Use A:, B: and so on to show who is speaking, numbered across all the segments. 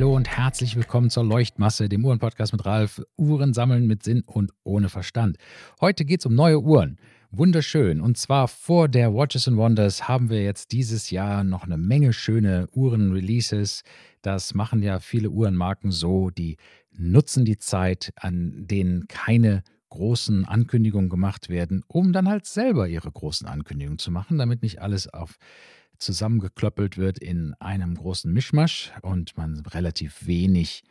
A: Hallo und herzlich willkommen zur Leuchtmasse, dem Uhrenpodcast mit Ralf. Uhren sammeln mit Sinn und ohne Verstand. Heute geht es um neue Uhren. Wunderschön. Und zwar vor der Watches and Wonders haben wir jetzt dieses Jahr noch eine Menge schöne Uhren-Releases. Das machen ja viele Uhrenmarken so. Die nutzen die Zeit, an denen keine großen Ankündigungen gemacht werden, um dann halt selber ihre großen Ankündigungen zu machen, damit nicht alles auf zusammengeklöppelt wird in einem großen Mischmasch und man relativ wenig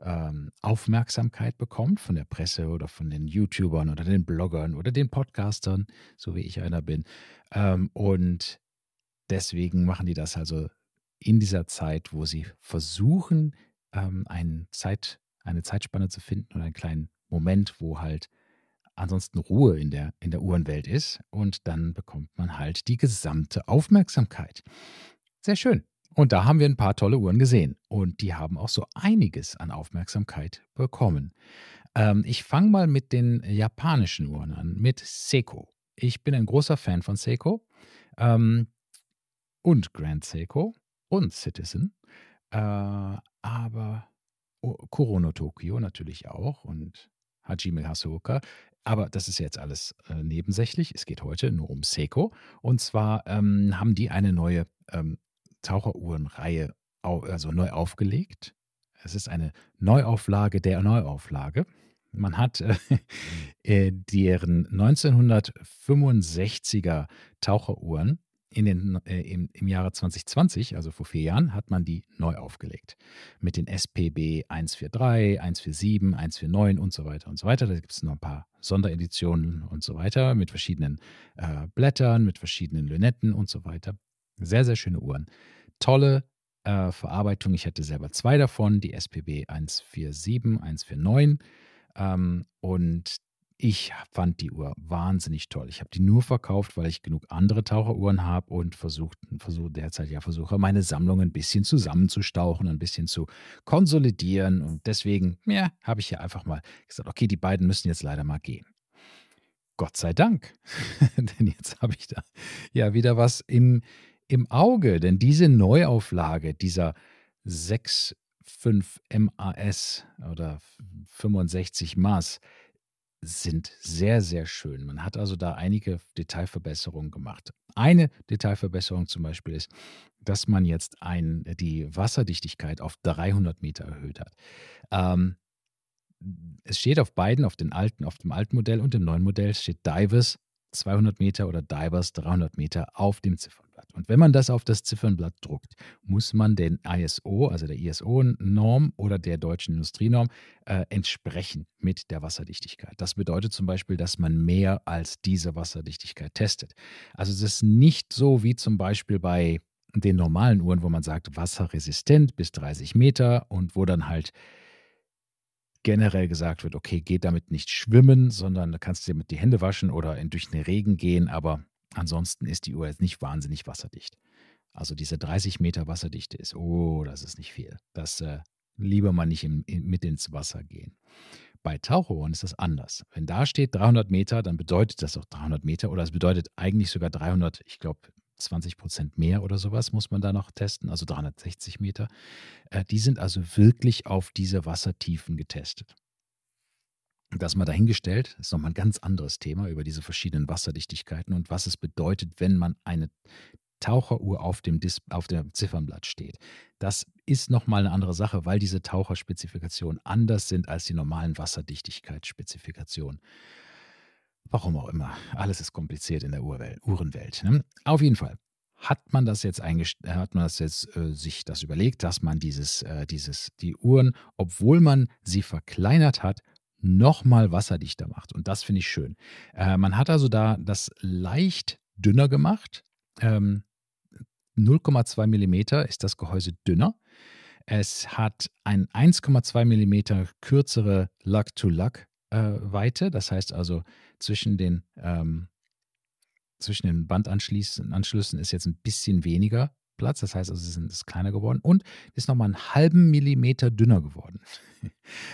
A: ähm, Aufmerksamkeit bekommt von der Presse oder von den YouTubern oder den Bloggern oder den Podcastern, so wie ich einer bin. Ähm, und deswegen machen die das also in dieser Zeit, wo sie versuchen, ähm, Zeit, eine Zeitspanne zu finden und einen kleinen Moment, wo halt ansonsten Ruhe in der, in der Uhrenwelt ist. Und dann bekommt man halt die gesamte Aufmerksamkeit. Sehr schön. Und da haben wir ein paar tolle Uhren gesehen. Und die haben auch so einiges an Aufmerksamkeit bekommen. Ähm, ich fange mal mit den japanischen Uhren an, mit Seiko. Ich bin ein großer Fan von Seiko ähm, und Grand Seiko und Citizen. Äh, aber Korono Tokyo natürlich auch und Hajime Hasuoka. Aber das ist jetzt alles äh, nebensächlich. Es geht heute nur um Seiko. Und zwar ähm, haben die eine neue ähm, Taucheruhrenreihe also neu aufgelegt. Es ist eine Neuauflage der Neuauflage. Man hat äh, mhm. äh deren 1965er Taucheruhren in den, äh, im, im, Jahre 2020, also vor vier Jahren, hat man die neu aufgelegt. Mit den SPB 143, 147, 149 und so weiter und so weiter. Da gibt es noch ein paar Sondereditionen und so weiter mit verschiedenen äh, Blättern, mit verschiedenen Lünetten und so weiter. Sehr, sehr schöne Uhren. Tolle äh, Verarbeitung. Ich hatte selber zwei davon, die SPB 147, 149. Ähm, und ich fand die Uhr wahnsinnig toll. Ich habe die nur verkauft, weil ich genug andere Taucheruhren habe und versucht, versuch, derzeit ja versuche, meine Sammlung ein bisschen zusammenzustauchen, ein bisschen zu konsolidieren. Und deswegen ja, habe ich ja einfach mal gesagt, okay, die beiden müssen jetzt leider mal gehen. Gott sei Dank, denn jetzt habe ich da ja wieder was im, im Auge, denn diese Neuauflage dieser 6,5 MAS oder 65 MAS, sind sehr, sehr schön. Man hat also da einige Detailverbesserungen gemacht. Eine Detailverbesserung zum Beispiel ist, dass man jetzt ein, die Wasserdichtigkeit auf 300 Meter erhöht hat. Ähm, es steht auf beiden, auf, den alten, auf dem alten Modell und dem neuen Modell, steht Divers 200 Meter oder Divers 300 Meter auf dem Ziffer. Und wenn man das auf das Ziffernblatt druckt, muss man den ISO, also der ISO-Norm oder der deutschen Industrienorm, äh, entsprechen mit der Wasserdichtigkeit. Das bedeutet zum Beispiel, dass man mehr als diese Wasserdichtigkeit testet. Also es ist nicht so wie zum Beispiel bei den normalen Uhren, wo man sagt, wasserresistent bis 30 Meter und wo dann halt generell gesagt wird, okay, geh damit nicht schwimmen, sondern du kannst dir mit die Hände waschen oder durch den Regen gehen, aber Ansonsten ist die Uhr jetzt nicht wahnsinnig wasserdicht. Also diese 30 Meter Wasserdichte ist, oh, das ist nicht viel. Das äh, lieber mal nicht in, in, mit ins Wasser gehen. Bei Tauchuhren ist das anders. Wenn da steht 300 Meter, dann bedeutet das auch 300 Meter oder es bedeutet eigentlich sogar 300, ich glaube 20 Prozent mehr oder sowas muss man da noch testen, also 360 Meter. Äh, die sind also wirklich auf diese Wassertiefen getestet. Das mal dahingestellt, ist nochmal ein ganz anderes Thema über diese verschiedenen Wasserdichtigkeiten und was es bedeutet, wenn man eine Taucheruhr auf dem, Dis auf dem Ziffernblatt steht. Das ist nochmal eine andere Sache, weil diese Taucherspezifikationen anders sind als die normalen Wasserdichtigkeitsspezifikationen. Warum auch immer. Alles ist kompliziert in der Urwelt, Uhrenwelt. Ne? Auf jeden Fall hat man das jetzt hat man das jetzt äh, sich das überlegt, dass man dieses, äh, dieses, die Uhren, obwohl man sie verkleinert hat, nochmal wasserdichter macht. Und das finde ich schön. Äh, man hat also da das leicht dünner gemacht. Ähm, 0,2 mm ist das Gehäuse dünner. Es hat ein 1,2 mm kürzere Lug-to-Lug-Weite. Äh, das heißt also, zwischen den, ähm, zwischen den Bandanschlüssen ist jetzt ein bisschen weniger Platz. Das heißt, also es kleiner geworden und ist nochmal einen halben Millimeter dünner geworden.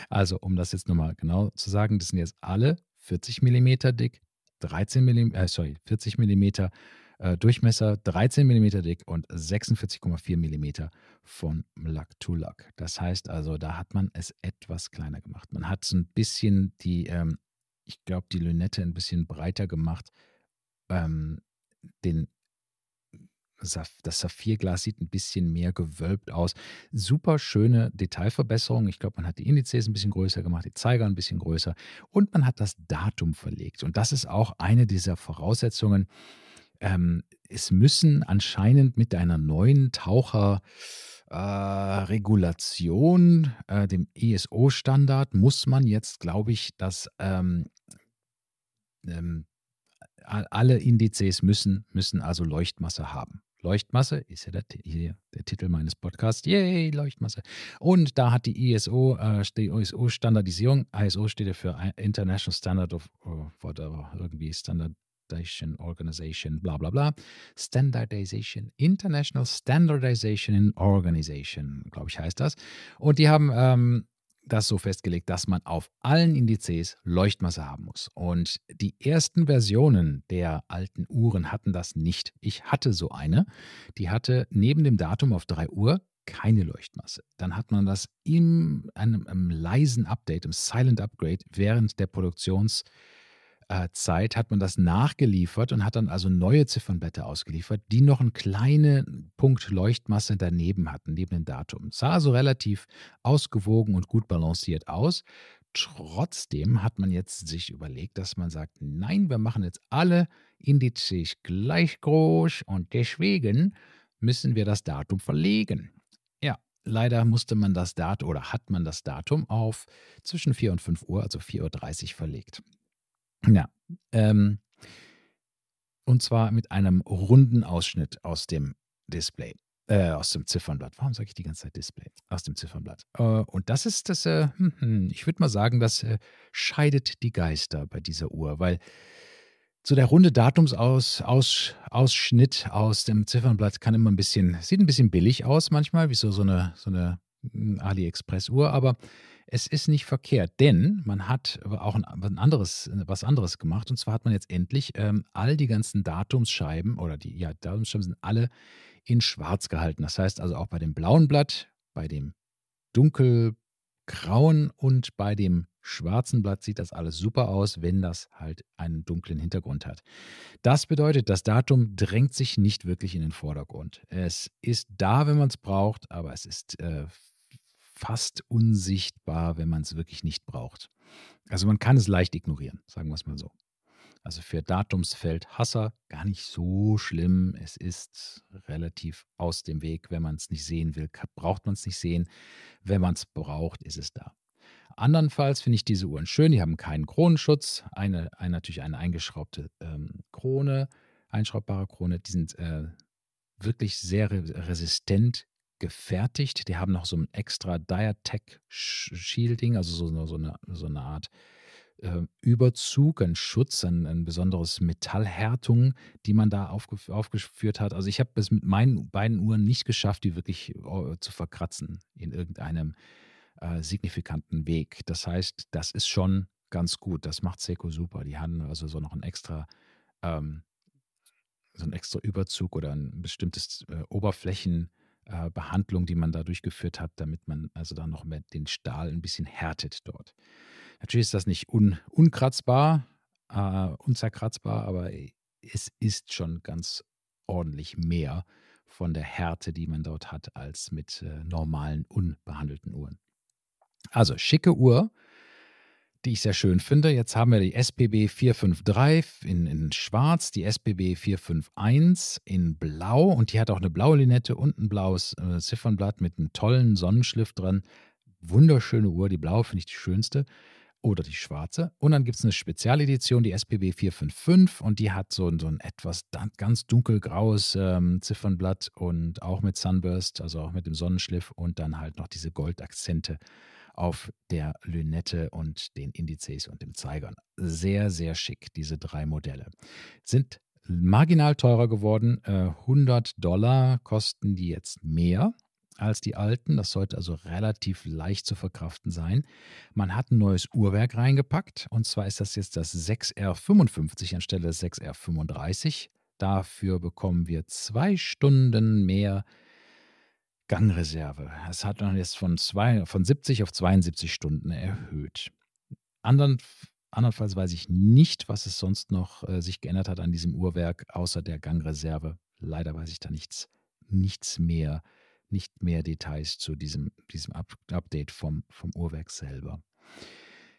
A: Also, um das jetzt nochmal genau zu sagen, das sind jetzt alle 40 Millimeter dick, 13 Millimeter, äh, sorry, 40 Millimeter äh, Durchmesser, 13 Millimeter dick und 46,4 Millimeter von Lack to Lack. Das heißt also, da hat man es etwas kleiner gemacht. Man hat so ein bisschen die, ähm, ich glaube, die Lünette ein bisschen breiter gemacht, ähm, den das Saphirglas sieht ein bisschen mehr gewölbt aus. Super schöne Detailverbesserung. Ich glaube, man hat die Indizes ein bisschen größer gemacht, die Zeiger ein bisschen größer und man hat das Datum verlegt. Und das ist auch eine dieser Voraussetzungen. Ähm, es müssen anscheinend mit einer neuen Taucher äh, Regulation, äh, dem ESO-Standard, muss man jetzt, glaube ich, dass ähm, ähm, alle Indizes müssen, müssen also Leuchtmasse haben. Leuchtmasse ist ja der, hier, der, Titel meines Podcasts. Yay, Leuchtmasse. Und da hat die ISO, äh, die ISO Standardisierung, ISO steht ja für International Standard of oh, whatever, irgendwie Standardization Organization, bla bla bla. Standardization, International Standardization in Organization, glaube ich, heißt das. Und die haben ähm, das so festgelegt, dass man auf allen Indizes Leuchtmasse haben muss. Und die ersten Versionen der alten Uhren hatten das nicht. Ich hatte so eine, die hatte neben dem Datum auf 3 Uhr keine Leuchtmasse. Dann hat man das in einem, einem leisen Update, im Silent Upgrade während der Produktionszeit äh, Zeit hat man das nachgeliefert und hat dann also neue Ziffernblätter ausgeliefert, die noch einen kleinen Punkt Leuchtmasse daneben hatten, neben dem Datum. Sah also relativ ausgewogen und gut balanciert aus. Trotzdem hat man jetzt sich überlegt, dass man sagt, nein, wir machen jetzt alle Indizes gleich groß und deswegen müssen wir das Datum verlegen. Ja, leider musste man das Datum oder hat man das Datum auf zwischen 4 und 5 Uhr, also 4.30 Uhr verlegt. Ja. Ähm, und zwar mit einem runden Ausschnitt aus dem Display, äh, aus dem Ziffernblatt. Warum sage ich die ganze Zeit Display? Aus dem Ziffernblatt. Äh, und das ist das, äh, hm, hm, ich würde mal sagen, das äh, scheidet die Geister bei dieser Uhr, weil so der runde Datumsausschnitt aus, aus, dem Ziffernblatt kann immer ein bisschen, sieht ein bisschen billig aus manchmal, wie so, so eine, so eine hm, AliExpress-Uhr, aber es ist nicht verkehrt, denn man hat auch ein anderes, was anderes gemacht. Und zwar hat man jetzt endlich ähm, all die ganzen Datumsscheiben oder die ja, Datumsscheiben sind alle in schwarz gehalten. Das heißt also auch bei dem blauen Blatt, bei dem dunkelgrauen und bei dem schwarzen Blatt sieht das alles super aus, wenn das halt einen dunklen Hintergrund hat. Das bedeutet, das Datum drängt sich nicht wirklich in den Vordergrund. Es ist da, wenn man es braucht, aber es ist äh, fast unsichtbar, wenn man es wirklich nicht braucht. Also man kann es leicht ignorieren, sagen wir es mal so. Also für Datumsfeld Hasser gar nicht so schlimm. Es ist relativ aus dem Weg. Wenn man es nicht sehen will, braucht man es nicht sehen. Wenn man es braucht, ist es da. Andernfalls finde ich diese Uhren schön. Die haben keinen Kronenschutz. Eine, eine natürlich eine eingeschraubte ähm, Krone, einschraubbare Krone. Die sind äh, wirklich sehr resistent gefertigt. Die haben noch so ein extra Diatech Shielding, also so, so, eine, so eine Art äh, Überzug, ein Schutz, ein, ein, besonderes Metallhärtung, die man da aufgef aufgeführt hat. Also ich habe es mit meinen beiden Uhren nicht geschafft, die wirklich äh, zu verkratzen in irgendeinem äh, signifikanten Weg. Das heißt, das ist schon ganz gut. Das macht Seiko super. Die haben also so noch ein extra ähm, so ein extra Überzug oder ein bestimmtes äh, Oberflächen äh, Behandlung, die man da durchgeführt hat, damit man also da noch mehr den Stahl ein bisschen härtet dort. Natürlich ist das nicht un unkratzbar, äh, unzerkratzbar, aber es ist schon ganz ordentlich mehr von der Härte, die man dort hat, als mit äh, normalen, unbehandelten Uhren. Also schicke Uhr, die ich sehr schön finde. Jetzt haben wir die SPB 453 in, in schwarz, die SPB 451 in blau und die hat auch eine blaue Linette und ein blaues äh, Ziffernblatt mit einem tollen Sonnenschliff dran. Wunderschöne Uhr, die blaue finde ich die schönste oder die schwarze. Und dann gibt es eine Spezialedition, die SPB 455 und die hat so, so ein etwas ganz dunkelgraues ähm, Ziffernblatt und auch mit Sunburst, also auch mit dem Sonnenschliff und dann halt noch diese Goldakzente auf der Lünette und den Indizes und dem Zeigern. Sehr, sehr schick, diese drei Modelle. Sind marginal teurer geworden. 100 äh, Dollar kosten die jetzt mehr als die alten. Das sollte also relativ leicht zu verkraften sein. Man hat ein neues Uhrwerk reingepackt. Und zwar ist das jetzt das 6R55 anstelle des 6R35. Dafür bekommen wir zwei Stunden mehr Gangreserve. Es hat man jetzt von, zwei, von 70 auf 72 Stunden erhöht. Andern, andernfalls weiß ich nicht, was es sonst noch äh, sich geändert hat an diesem Uhrwerk, außer der Gangreserve. Leider weiß ich da nichts, nichts mehr, nicht mehr Details zu diesem, diesem Up Update vom, vom Uhrwerk selber.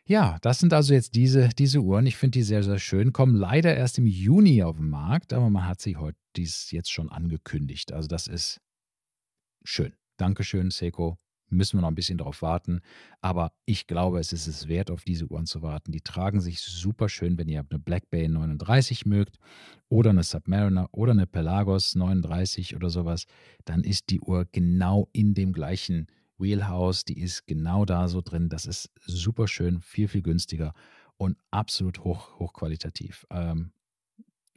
A: Ja, das sind also jetzt diese, diese Uhren. Ich finde die sehr, sehr schön. Kommen leider erst im Juni auf den Markt, aber man hat sie heute dies jetzt schon angekündigt. Also das ist schön. Dankeschön, Seiko. Müssen wir noch ein bisschen darauf warten. Aber ich glaube, es ist es wert, auf diese Uhren zu warten. Die tragen sich super schön, wenn ihr eine Black Bay 39 mögt oder eine Submariner oder eine Pelagos 39 oder sowas. Dann ist die Uhr genau in dem gleichen Wheelhouse. Die ist genau da so drin. Das ist super schön, viel, viel günstiger und absolut hoch, hochqualitativ. Ähm,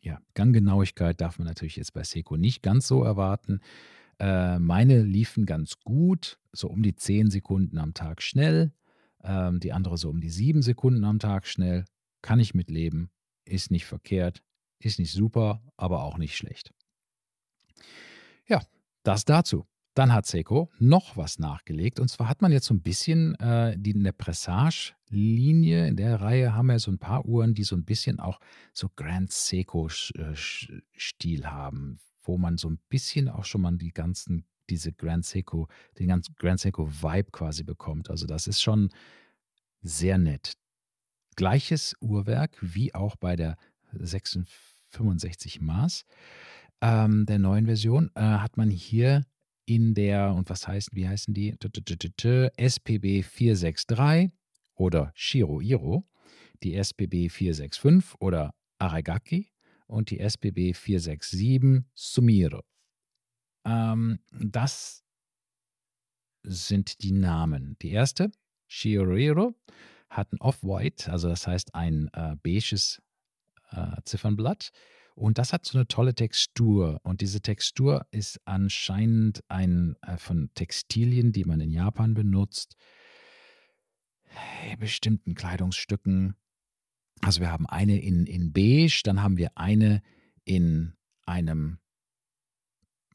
A: ja, Ganggenauigkeit darf man natürlich jetzt bei Seiko nicht ganz so erwarten. Äh, meine liefen ganz gut, so um die 10 Sekunden am Tag schnell. Ähm, die andere so um die 7 Sekunden am Tag schnell. Kann ich mitleben, ist nicht verkehrt, ist nicht super, aber auch nicht schlecht. Ja, das dazu. Dann hat Seiko noch was nachgelegt. Und zwar hat man jetzt so ein bisschen äh, die, in Pressage-Linie, in der Reihe haben wir so ein paar Uhren, die so ein bisschen auch so Grand Seiko-Stil äh, haben wo man so ein bisschen auch schon mal die ganzen, diese Grand Seco, den ganzen Grand Seco Vibe quasi bekommt. Also das ist schon sehr nett. Gleiches Uhrwerk wie auch bei der 65 Maß ähm, der neuen Version äh, hat man hier in der, und was heißen, wie heißen die? SPB 463 oder Shiro Iro, die SPB 465 oder Aragaki und die SBB 467 Sumiro. Ähm, das sind die Namen. Die erste, Shiorero, hat ein Off-White, also das heißt ein äh, beiges äh, Ziffernblatt. Und das hat so eine tolle Textur. Und diese Textur ist anscheinend ein äh, von Textilien, die man in Japan benutzt, bestimmten Kleidungsstücken also wir haben eine in, in beige, dann haben wir eine in einem,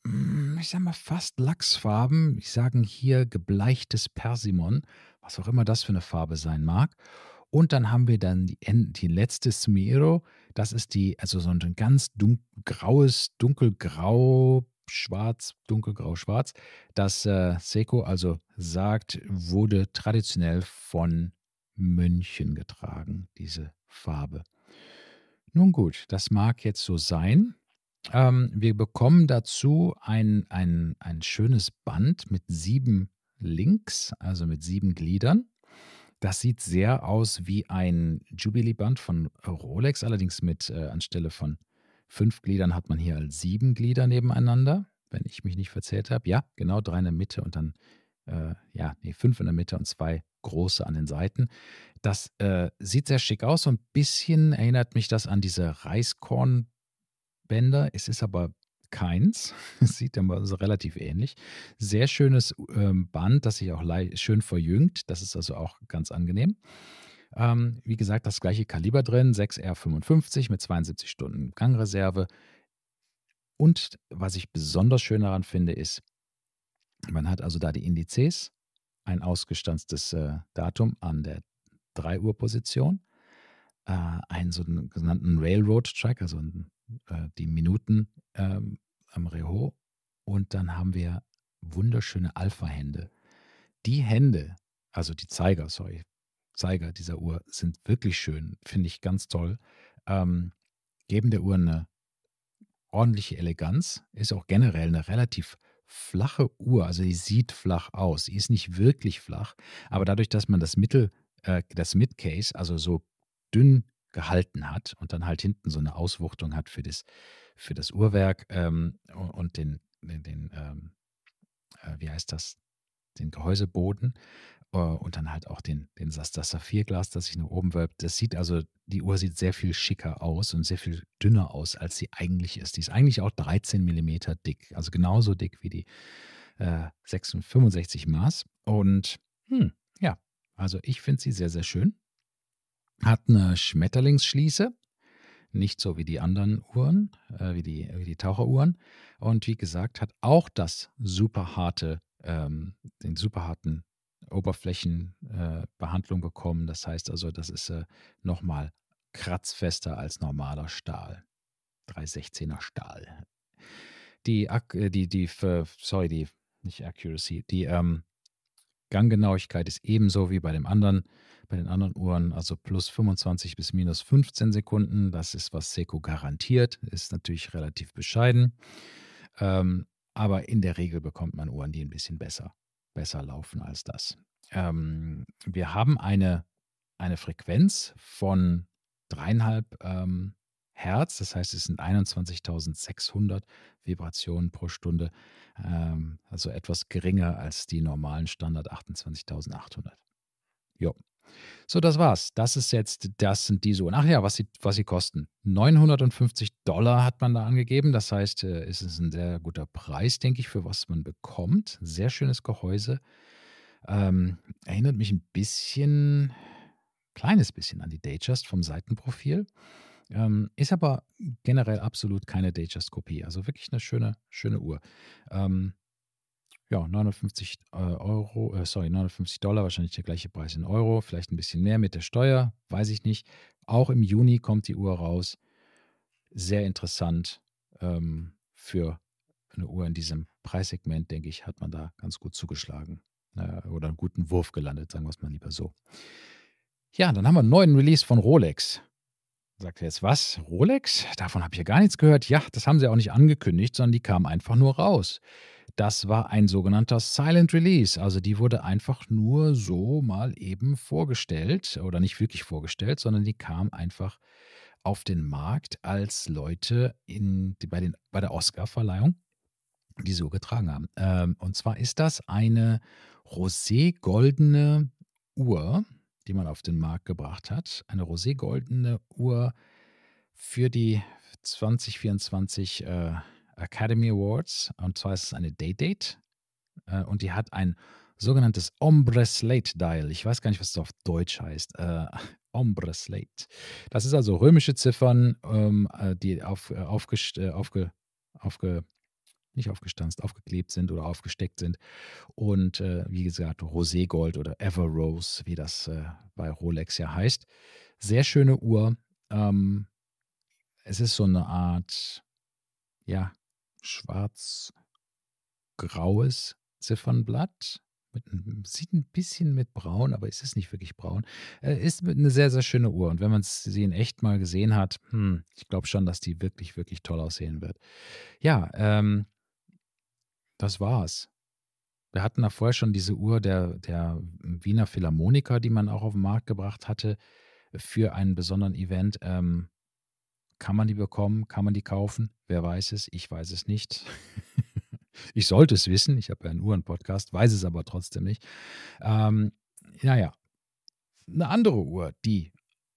A: hm, ich sag mal fast Lachsfarben. Ich sage hier gebleichtes Persimon, was auch immer das für eine Farbe sein mag. Und dann haben wir dann die, die letzte Smiro. Das ist die, also so ein ganz dun graues, dunkelgrau, schwarz, dunkelgrau, schwarz. Das äh, Seko also sagt, wurde traditionell von München getragen, diese Farbe. Nun gut, das mag jetzt so sein. Ähm, wir bekommen dazu ein, ein, ein schönes Band mit sieben Links, also mit sieben Gliedern. Das sieht sehr aus wie ein Jubilee-Band von Rolex, allerdings mit äh, anstelle von fünf Gliedern hat man hier halt sieben Glieder nebeneinander, wenn ich mich nicht verzählt habe. Ja, genau, drei in der Mitte und dann, äh, ja, nee, fünf in der Mitte und zwei große an den Seiten. Das äh, sieht sehr schick aus. So ein bisschen erinnert mich das an diese Reiskornbänder. Es ist aber keins. Es sieht aber so relativ ähnlich. Sehr schönes ähm, Band, das sich auch schön verjüngt. Das ist also auch ganz angenehm. Ähm, wie gesagt, das gleiche Kaliber drin, 6R55 mit 72 Stunden Gangreserve. Und was ich besonders schön daran finde, ist, man hat also da die Indizes ein ausgestanztes äh, Datum an der 3 Uhr Position, äh, einen sogenannten Railroad Track, also äh, die Minuten ähm, am Reho und dann haben wir wunderschöne Alpha-Hände. Die Hände, also die Zeiger, sorry, Zeiger dieser Uhr sind wirklich schön, finde ich ganz toll, ähm, geben der Uhr eine ordentliche Eleganz, ist auch generell eine relativ flache Uhr. Also die sieht flach aus. Sie ist nicht wirklich flach, aber dadurch, dass man das Mittel, äh, das Midcase, also so dünn gehalten hat und dann halt hinten so eine Auswuchtung hat für das, für das Uhrwerk ähm, und den, den, den ähm, äh, wie heißt das, den Gehäuseboden äh, und dann halt auch den, den, das, das Saphirglas, das sich nach oben wölbt. Das sieht also, die Uhr sieht sehr viel schicker aus und sehr viel dünner aus, als sie eigentlich ist. Die ist eigentlich auch 13 mm dick, also genauso dick wie die äh, 65 Maß. Und hm, ja, also ich finde sie sehr, sehr schön. Hat eine Schmetterlingsschließe, nicht so wie die anderen Uhren, äh, wie, die, wie die Taucheruhren. Und wie gesagt, hat auch das super harte ähm, den super harten Oberflächenbehandlung äh, bekommen. Das heißt also, das ist äh, nochmal kratzfester als normaler Stahl. 316er Stahl. Die, äh, die, die, sorry, die, nicht Accuracy, die ähm, Ganggenauigkeit ist ebenso wie bei dem anderen, bei den anderen Uhren, also plus 25 bis minus 15 Sekunden. Das ist, was Seiko garantiert, ist natürlich relativ bescheiden. Ähm, aber in der Regel bekommt man Uhren, die ein bisschen besser, besser laufen als das. Ähm, wir haben eine, eine Frequenz von dreieinhalb ähm, Hertz, das heißt, es sind 21.600 Vibrationen pro Stunde, ähm, also etwas geringer als die normalen Standard 28.800. Jo, so, das war's. Das ist jetzt, das sind die so. Ach ja, was sie, was sie kosten. 950 Dollar hat man da angegeben. Das heißt, äh, es ist ein sehr guter Preis, denke ich, für was man bekommt. Sehr schönes Gehäuse. Ähm, erinnert mich ein bisschen, kleines bisschen an die Datejust vom Seitenprofil. Ähm, ist aber generell absolut keine Datejust-Kopie. Also wirklich eine schöne, schöne Uhr. Ähm, ja, 950 äh, Euro, äh, sorry, 950 Dollar, wahrscheinlich der gleiche Preis in Euro, vielleicht ein bisschen mehr mit der Steuer, weiß ich nicht. Auch im Juni kommt die Uhr raus. Sehr interessant ähm, für eine Uhr in diesem Preissegment, denke ich, hat man da ganz gut zugeschlagen äh, oder einen guten Wurf gelandet, sagen wir es mal lieber so. Ja, dann haben wir einen neuen Release von Rolex. Sagt er jetzt was? Rolex? Davon habe ich ja gar nichts gehört. Ja, das haben sie auch nicht angekündigt, sondern die kamen einfach nur raus. Das war ein sogenannter Silent Release. Also die wurde einfach nur so mal eben vorgestellt oder nicht wirklich vorgestellt, sondern die kam einfach auf den Markt, als Leute in, bei, den, bei der Oscar-Verleihung die so getragen haben. Ähm, und zwar ist das eine roségoldene Uhr, die man auf den Markt gebracht hat. Eine roségoldene Uhr für die 2024 äh, Academy Awards. Und zwar ist es eine Day-Date. Äh, und die hat ein sogenanntes Ombre Slate Dial. Ich weiß gar nicht, was das auf Deutsch heißt. Äh, Ombre Slate. Das ist also römische Ziffern, ähm, äh, die auf, äh, aufgest, aufge, aufge, nicht aufgestanzt, aufgeklebt sind oder aufgesteckt sind. Und äh, wie gesagt, Roségold oder Ever Rose, wie das äh, bei Rolex ja heißt. Sehr schöne Uhr. Ähm, es ist so eine Art, ja, schwarz-graues Ziffernblatt. Mit, sieht ein bisschen mit braun, aber es ist nicht wirklich braun. Äh, ist eine sehr, sehr schöne Uhr. Und wenn man sie in echt mal gesehen hat, hm, ich glaube schon, dass die wirklich, wirklich toll aussehen wird. Ja, ähm, das war's. Wir hatten da vorher schon diese Uhr der, der Wiener Philharmoniker, die man auch auf den Markt gebracht hatte für einen besonderen Event. Ähm, kann man die bekommen? Kann man die kaufen? Wer weiß es? Ich weiß es nicht. ich sollte es wissen. Ich habe ja einen Uhrenpodcast, weiß es aber trotzdem nicht. Ähm, naja, eine andere Uhr, die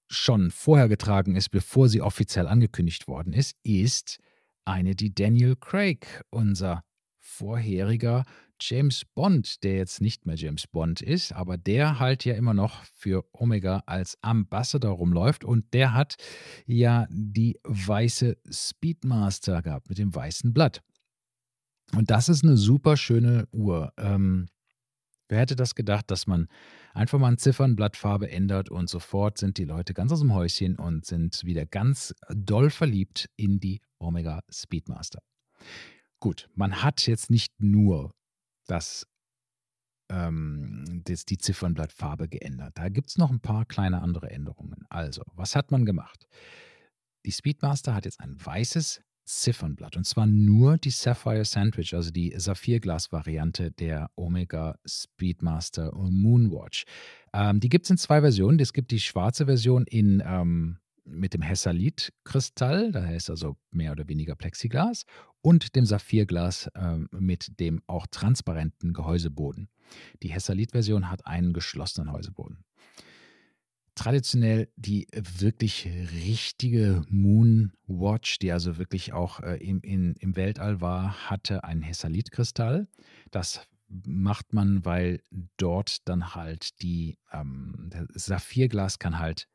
A: schon vorher getragen ist, bevor sie offiziell angekündigt worden ist, ist eine, die Daniel Craig, unser vorheriger James Bond, der jetzt nicht mehr James Bond ist, aber der halt ja immer noch für Omega als Ambassador rumläuft und der hat ja die weiße Speedmaster gehabt mit dem weißen Blatt. Und das ist eine super schöne Uhr. Ähm, wer hätte das gedacht, dass man einfach mal ein Ziffernblattfarbe ändert und sofort sind die Leute ganz aus dem Häuschen und sind wieder ganz doll verliebt in die Omega Speedmaster. Gut, man hat jetzt nicht nur das, ähm, das, die Ziffernblattfarbe geändert. Da gibt es noch ein paar kleine andere Änderungen. Also, was hat man gemacht? Die Speedmaster hat jetzt ein weißes Ziffernblatt und zwar nur die Sapphire Sandwich, also die Saphirglas-Variante der Omega Speedmaster Moonwatch. Ähm, die gibt es in zwei Versionen. Es gibt die schwarze Version in ähm, mit dem Hessalit-Kristall, da heißt also mehr oder weniger Plexiglas, und dem Saphirglas äh, mit dem auch transparenten Gehäuseboden. Die Hessalit-Version hat einen geschlossenen Häuseboden. Traditionell die wirklich richtige Moonwatch, die also wirklich auch äh, im, in, im Weltall war, hatte einen Hessalit-Kristall. Das macht man, weil dort dann halt die ähm, Saphirglas kann halt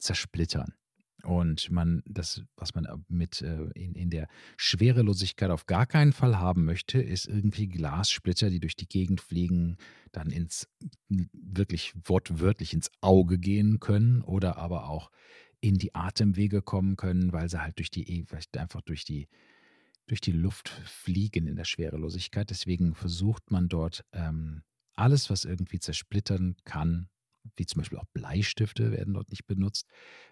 A: zersplittern. Und man, das, was man äh, mit äh, in, in der Schwerelosigkeit auf gar keinen Fall haben möchte, ist irgendwie Glassplitter, die durch die Gegend fliegen, dann ins wirklich wortwörtlich ins Auge gehen können oder aber auch in die Atemwege kommen können, weil sie halt durch die, e, vielleicht einfach durch die, durch die Luft fliegen in der Schwerelosigkeit. Deswegen versucht man dort ähm, alles, was irgendwie zersplittern kann, wie zum Beispiel auch Bleistifte werden dort nicht benutzt,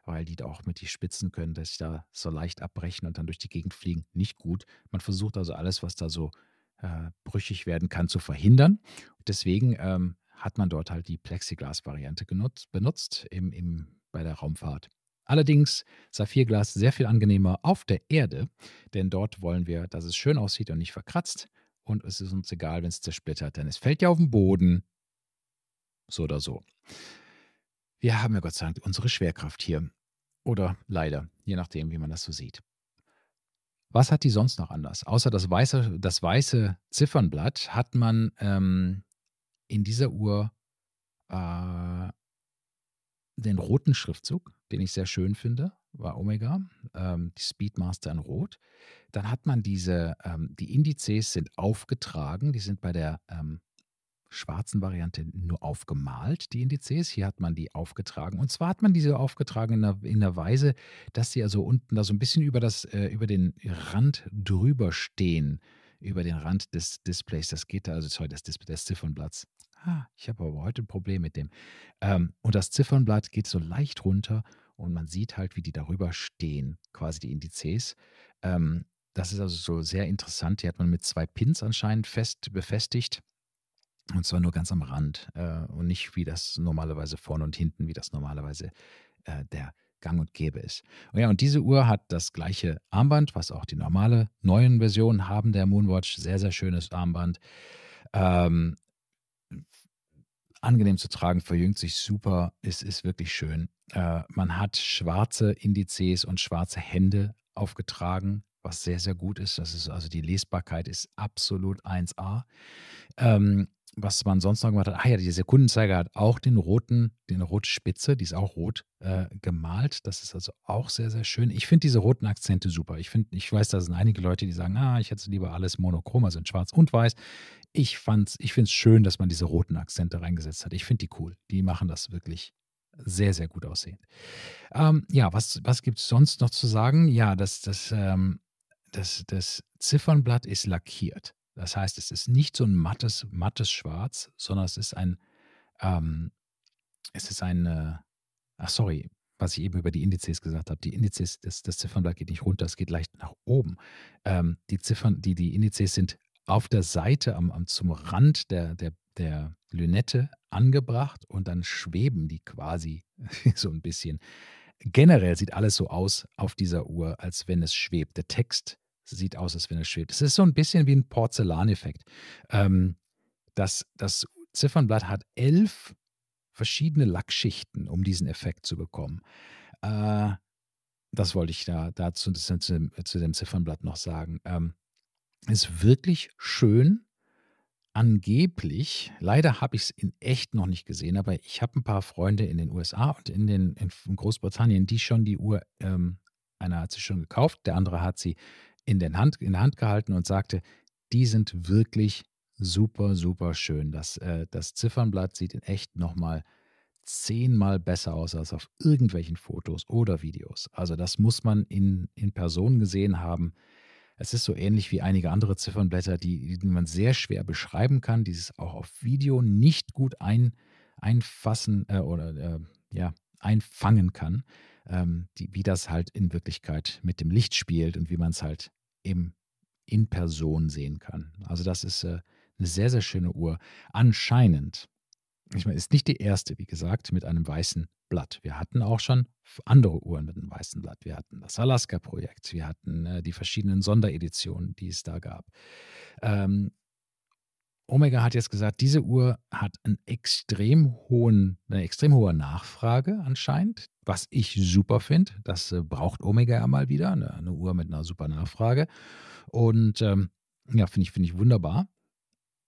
A: weil die da auch mit die Spitzen können, dass sie da so leicht abbrechen und dann durch die Gegend fliegen. Nicht gut. Man versucht also alles, was da so äh, brüchig werden kann, zu verhindern. Deswegen ähm, hat man dort halt die Plexiglas-Variante benutzt im, im, bei der Raumfahrt. Allerdings Saphirglas sehr viel angenehmer auf der Erde, denn dort wollen wir, dass es schön aussieht und nicht verkratzt. Und es ist uns egal, wenn es zersplittert, denn es fällt ja auf den Boden so oder so. Wir haben ja Gott sei Dank unsere Schwerkraft hier. Oder leider, je nachdem, wie man das so sieht. Was hat die sonst noch anders? Außer das weiße, das weiße Ziffernblatt hat man ähm, in dieser Uhr äh, den roten Schriftzug, den ich sehr schön finde, war Omega, ähm, die Speedmaster in Rot. Dann hat man diese, ähm, die Indizes sind aufgetragen, die sind bei der ähm, schwarzen Variante nur aufgemalt, die Indizes. Hier hat man die aufgetragen. Und zwar hat man diese aufgetragen in der, in der Weise, dass sie also unten da so ein bisschen über, das, äh, über den Rand drüber stehen, über den Rand des Displays. Das geht da, also sorry, das Display des Ziffernblatts. Ah, ich habe aber heute ein Problem mit dem. Ähm, und das Ziffernblatt geht so leicht runter und man sieht halt, wie die darüber stehen, quasi die Indizes. Ähm, das ist also so sehr interessant. Die hat man mit zwei Pins anscheinend fest befestigt und zwar nur ganz am Rand äh, und nicht wie das normalerweise vorne und hinten, wie das normalerweise äh, der Gang und Gäbe ist. Und ja, und diese Uhr hat das gleiche Armband, was auch die normale neuen Versionen haben der Moonwatch. Sehr, sehr schönes Armband. Ähm, angenehm zu tragen, verjüngt sich super. Es ist wirklich schön. Äh, man hat schwarze Indizes und schwarze Hände aufgetragen, was sehr, sehr gut ist. Das ist also die Lesbarkeit ist absolut 1A. Ähm, was man sonst noch gemacht hat. Ah ja, der Sekundenzeiger hat auch den roten, den rote Spitze, die ist auch rot äh, gemalt. Das ist also auch sehr, sehr schön. Ich finde diese roten Akzente super. Ich finde, ich weiß, da sind einige Leute, die sagen, ah, ich hätte lieber alles monochrom, also in schwarz und weiß. Ich fand's, ich finde es schön, dass man diese roten Akzente reingesetzt hat. Ich finde die cool. Die machen das wirklich sehr, sehr gut aussehen. Ähm, ja, was, was gibt es sonst noch zu sagen? Ja, das, das, ähm, das, das Ziffernblatt ist lackiert. Das heißt, es ist nicht so ein mattes, mattes Schwarz, sondern es ist ein, ähm, es ist ein, äh, ach sorry, was ich eben über die Indizes gesagt habe. Die Indizes, das, das Ziffernblatt geht nicht runter, es geht leicht nach oben. Ähm, die Ziffern, die, die Indizes sind auf der Seite, am, am, zum Rand der, der, der Lünette angebracht und dann schweben die quasi so ein bisschen. Generell sieht alles so aus auf dieser Uhr, als wenn es schwebt. Der Text sieht aus, als wenn es schwebt. Es ist so ein bisschen wie ein Porzellaneffekt. Ähm, das, das Ziffernblatt hat elf verschiedene Lackschichten, um diesen Effekt zu bekommen. Äh, das wollte ich da dazu zu, zu, zu dem Ziffernblatt noch sagen. Ähm, ist wirklich schön. Angeblich, leider habe ich es in echt noch nicht gesehen, aber ich habe ein paar Freunde in den USA und in, den, in Großbritannien, die schon die Uhr, ähm, einer hat sie schon gekauft, der andere hat sie in, den Hand, in der Hand gehalten und sagte, die sind wirklich super, super schön. Das, äh, das Ziffernblatt sieht in echt nochmal zehnmal besser aus als auf irgendwelchen Fotos oder Videos. Also das muss man in, in Person gesehen haben. Es ist so ähnlich wie einige andere Ziffernblätter, die, die man sehr schwer beschreiben kann, die es auch auf Video nicht gut ein, einfassen äh, oder äh, ja, einfangen kann, ähm, die, wie das halt in Wirklichkeit mit dem Licht spielt und wie man es halt eben in Person sehen kann. Also das ist äh, eine sehr, sehr schöne Uhr. Anscheinend, ich meine, ist nicht die erste, wie gesagt, mit einem weißen Blatt. Wir hatten auch schon andere Uhren mit einem weißen Blatt. Wir hatten das Alaska-Projekt, wir hatten äh, die verschiedenen Sondereditionen, die es da gab. Ähm, Omega hat jetzt gesagt, diese Uhr hat einen extrem hohen, eine extrem hohe Nachfrage anscheinend was ich super finde. Das äh, braucht Omega ja mal wieder, eine, eine, Uhr mit einer super Nachfrage. Und ähm, ja, finde ich, finde ich wunderbar.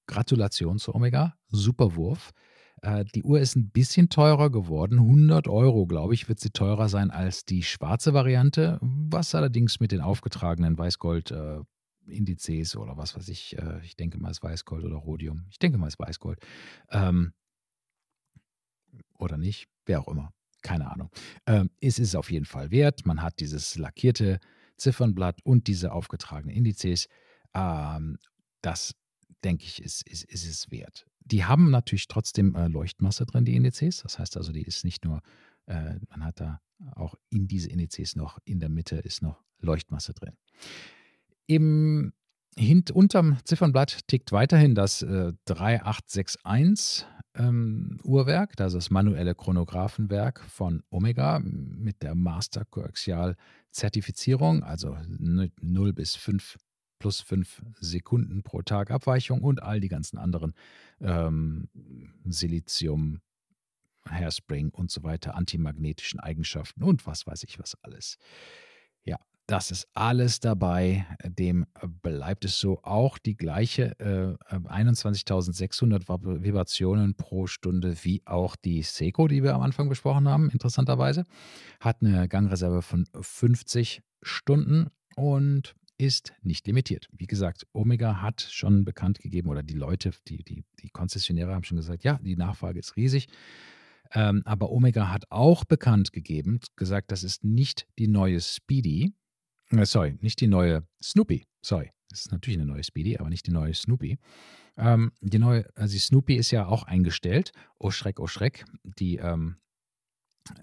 A: Gratulation zu Omega, super Wurf. Äh, die Uhr ist ein bisschen teurer geworden. 100 Euro, glaube ich, wird sie teurer sein als die schwarze Variante, was allerdings mit den aufgetragenen Weißgold äh, Indizes oder was weiß ich, äh, ich denke mal, es Weißgold oder Rhodium. Ich denke mal, es Weißgold. Ähm, oder nicht, wer auch immer. Keine Ahnung. Ähm, es ist auf jeden Fall wert. Man hat dieses lackierte Ziffernblatt und diese aufgetragenen Indizes. Ähm, das, denke ich, ist, ist, ist es wert. Die haben natürlich trotzdem äh, Leuchtmasse drin, die Indizes. Das heißt also, die ist nicht nur, äh, man hat da auch in diese Indizes noch, in der Mitte ist noch Leuchtmasse drin. Im hint unterm Ziffernblatt tickt weiterhin das äh, 3861 ähm, Uhrwerk, das ist das manuelle Chronographenwerk von Omega mit der Master Coaxial Zertifizierung, also 0 bis 5 plus 5 Sekunden pro Tag Abweichung und all die ganzen anderen ähm, Silizium, Hairspring und so weiter, antimagnetischen Eigenschaften und was weiß ich was alles. Das ist alles dabei. Dem bleibt es so. Auch die gleiche äh, 21.600 ähm, Vibrationen pro Stunde wie auch die Seiko, die wir am Anfang besprochen haben, interessanterweise. Hat eine Gangreserve von 50 Stunden und ist nicht limitiert. Wie gesagt, Omega hat schon bekannt gegeben oder die Leute, die, die, die Konzessionäre haben schon gesagt, ja, die Nachfrage ist riesig. Ähm, aber Omega hat auch bekannt gegeben, gesagt, das ist nicht die neue Speedy, äh, sorry, nicht die neue Snoopy, sorry. Das ist natürlich eine neue Speedy, aber nicht die neue Snoopy. Ähm, die neue, also die Snoopy ist ja auch eingestellt. Oh Schreck, oh Schreck. Die ähm,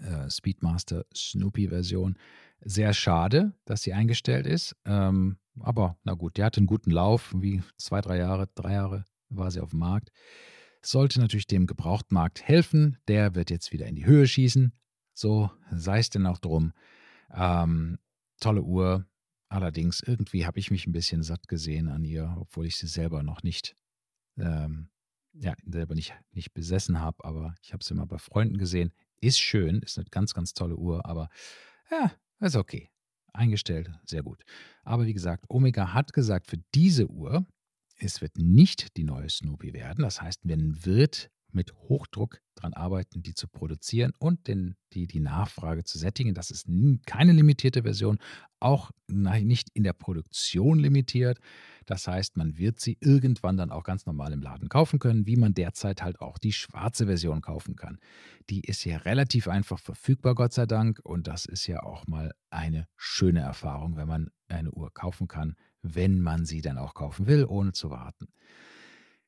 A: äh, Speedmaster Snoopy-Version. Sehr schade, dass sie eingestellt ist. Ähm, aber na gut, die hatte einen guten Lauf. Wie zwei, drei Jahre, drei Jahre war sie auf dem Markt. Sollte natürlich dem Gebrauchtmarkt helfen. Der wird jetzt wieder in die Höhe schießen. So sei es denn auch drum. Ähm, Tolle Uhr. Allerdings, irgendwie habe ich mich ein bisschen satt gesehen an ihr, obwohl ich sie selber noch nicht, ähm, ja, selber nicht, nicht besessen habe, aber ich habe sie mal bei Freunden gesehen. Ist schön, ist eine ganz, ganz tolle Uhr, aber ja, ist okay. Eingestellt, sehr gut. Aber wie gesagt, Omega hat gesagt, für diese Uhr, es wird nicht die neue Snoopy werden. Das heißt, wenn wird mit Hochdruck daran arbeiten, die zu produzieren und den, die, die Nachfrage zu sättigen. Das ist keine limitierte Version, auch nicht in der Produktion limitiert. Das heißt, man wird sie irgendwann dann auch ganz normal im Laden kaufen können, wie man derzeit halt auch die schwarze Version kaufen kann. Die ist ja relativ einfach verfügbar, Gott sei Dank. Und das ist ja auch mal eine schöne Erfahrung, wenn man eine Uhr kaufen kann, wenn man sie dann auch kaufen will, ohne zu warten.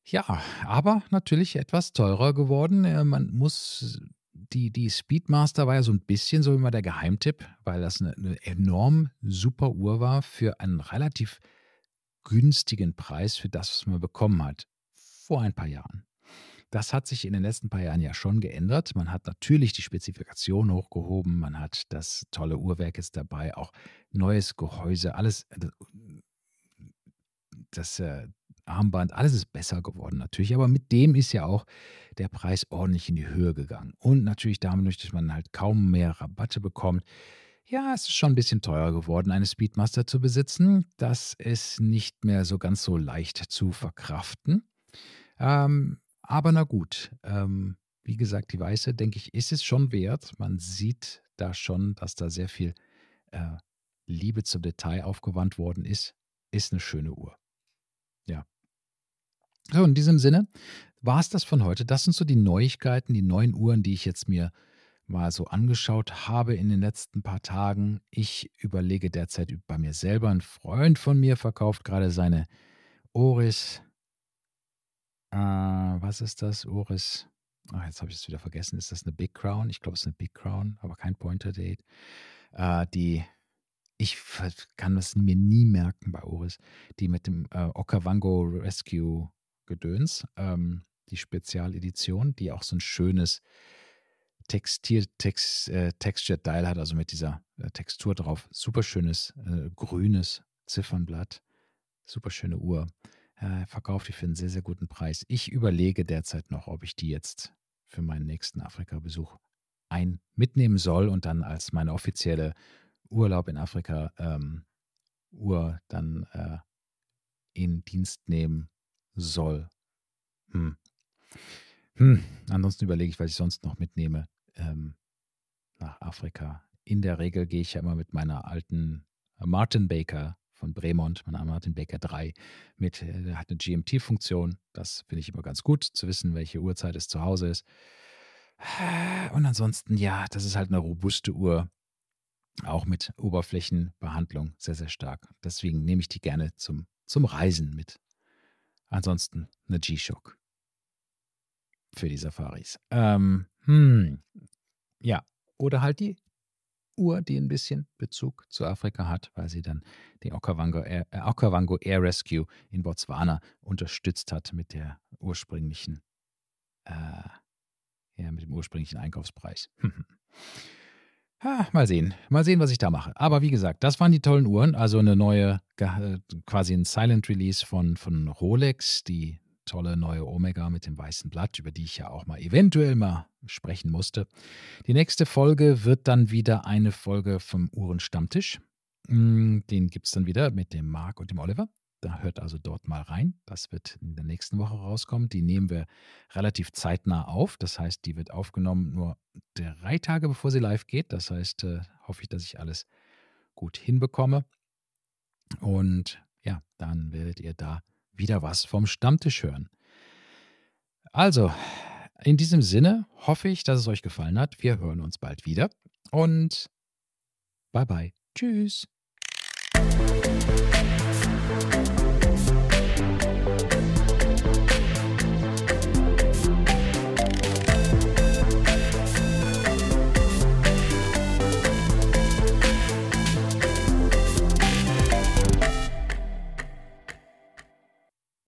A: Ja, aber natürlich etwas teurer geworden. Äh, man muss die, die Speedmaster war ja so ein bisschen so immer der Geheimtipp, weil das eine, eine enorm super Uhr war für einen relativ günstigen Preis für das, was man bekommen hat. Vor ein paar Jahren. Das hat sich in den letzten paar Jahren ja schon geändert. Man hat natürlich die Spezifikation hochgehoben, man hat das tolle Uhrwerk jetzt dabei, auch neues Gehäuse, alles äh, das, äh, Armband, alles ist besser geworden natürlich, aber mit dem ist ja auch der Preis ordentlich in die Höhe gegangen. Und natürlich damit, dass man halt kaum mehr Rabatte bekommt. Ja, es ist schon ein bisschen teurer geworden, eine Speedmaster zu besitzen. Das ist nicht mehr so ganz so leicht zu verkraften. Ähm, aber na gut, ähm, wie gesagt, die weiße, denke ich, ist es schon wert. Man sieht da schon, dass da sehr viel äh, Liebe zum Detail aufgewandt worden ist. Ist eine schöne Uhr. Ja, so, in diesem Sinne war es das von heute. Das sind so die Neuigkeiten, die neuen Uhren, die ich jetzt mir mal so angeschaut habe in den letzten paar Tagen. Ich überlege derzeit bei mir selber. Ein Freund von mir verkauft gerade seine Oris. Äh, was ist das? Oris. Ach, jetzt habe ich es wieder vergessen. Ist das eine Big Crown? Ich glaube, es ist eine Big Crown, aber kein Pointer Date. Äh, die, ich kann das mir nie merken bei Oris, die mit dem äh, Okavango Rescue Gedöns, ähm, die Spezialedition, die auch so ein schönes Textil, Text, äh, Textured Dial hat, also mit dieser äh, Textur drauf. Superschönes äh, grünes Ziffernblatt. superschöne schöne Uhr. Äh, verkauft die für einen sehr, sehr guten Preis. Ich überlege derzeit noch, ob ich die jetzt für meinen nächsten Afrika-Besuch ein mitnehmen soll und dann als meine offizielle Urlaub in Afrika ähm, Uhr dann äh, in Dienst nehmen soll. Hm. Hm. Ansonsten überlege ich, was ich sonst noch mitnehme ähm, nach Afrika. In der Regel gehe ich ja immer mit meiner alten äh, Martin Baker von Bremont, meiner Martin Baker 3, mit. Äh, der hat eine GMT-Funktion. Das finde ich immer ganz gut, zu wissen, welche Uhrzeit es zu Hause ist. Äh, und ansonsten, ja, das ist halt eine robuste Uhr, auch mit Oberflächenbehandlung sehr, sehr stark. Deswegen nehme ich die gerne zum, zum Reisen mit. Ansonsten eine G-Shock für die Safaris. Ähm, hm, ja, oder halt die Uhr, die ein bisschen Bezug zu Afrika hat, weil sie dann den Okavango Air, äh, Okavango Air Rescue in Botswana unterstützt hat mit der ursprünglichen, äh, ja, mit dem ursprünglichen Einkaufspreis. Ha, mal sehen. Mal sehen, was ich da mache. Aber wie gesagt, das waren die tollen Uhren. Also eine neue, quasi ein Silent Release von, von Rolex, die tolle neue Omega mit dem weißen Blatt, über die ich ja auch mal eventuell mal sprechen musste. Die nächste Folge wird dann wieder eine Folge vom Uhrenstammtisch. Hm, den gibt es dann wieder mit dem Marc und dem Oliver. Da hört also dort mal rein. Das wird in der nächsten Woche rauskommen. Die nehmen wir relativ zeitnah auf. Das heißt, die wird aufgenommen nur drei Tage, bevor sie live geht. Das heißt, äh, hoffe ich, dass ich alles gut hinbekomme. Und ja, dann werdet ihr da wieder was vom Stammtisch hören. Also, in diesem Sinne hoffe ich, dass es euch gefallen hat. Wir hören uns bald wieder und bye bye. Tschüss.